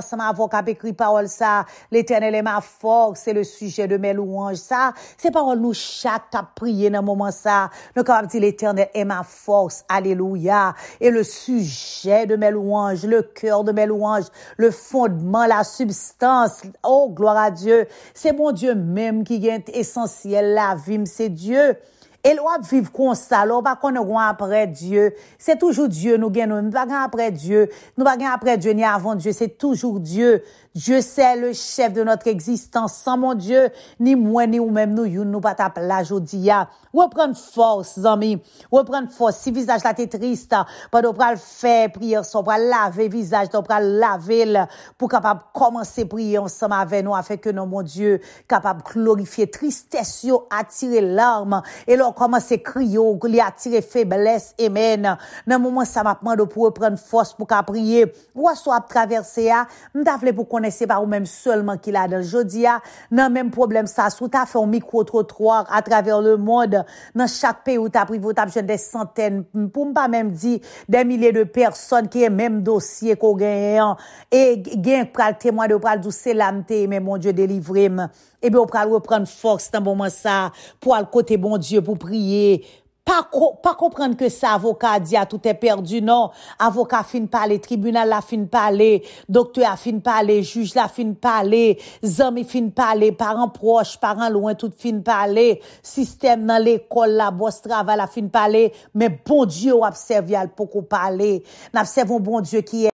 ça avocat écrit parole ça, l'éternel est ma force, c'est le sujet de mes louanges ça. ces paroles nous chaque à prier dans moment ça. Nous corps dit l'éternel est ma force, alléluia. Et le sujet de mes louanges, le cœur de mes louanges, le fondement, la substance. Oh gloire à Dieu. C'est mon Dieu même qui est essentiel la vie, c'est Dieu. Et l'on vive comme ça, l'on pas qu'on après Dieu. C'est toujours Dieu nous gagnons, nous pas après Dieu, nous pas après Dieu ni avant Dieu, c'est toujours Dieu. Dieu c'est le chef de notre existence. Sans mon Dieu, ni moi ni ou même nous, nous pas la plage jodia. Reprendre force, amis. Reprendre force. Si visage là t'es triste, pas de le faire prier on va laver visage, on va laver pour capable commencer prier ensemble avec nous afin que nous, mon Dieu, capable glorifier tristesse, attirer larmes et leur commencé à crier, que a tiré faiblesse, et Dans le moment, ça m'a de pouvoir prendre force, pour prier, ou à soit traverser, à, ah, m'd'afflé pour connaître pas ou même seulement qu'il a ah. dans le même problème, ça, sous ta fait un micro trottoir à travers le monde, dans chaque pays où tu as pris, vous t'as des centaines, pour pas même dire, des milliers de personnes qui est même dossier qu'on gagne, ah. et gagne, pral témoin de pral douce, l'amté, mais mon Dieu, délivre-moi. Et eh bien, on pral reprendre force dans le moment, ça, pour le côté bon Dieu, pour prier, pas, pas comprendre que ça avocat dit à ah, tout est perdu non avocat fin parler tribunal la fin parler docteur a fin parler juge la fin parler zami fin parler parents proches parents loin tout fin parler système dans l'école la bosse travail la fin parler mais bon dieu observe pour qu'on parler n'observons bon dieu qui est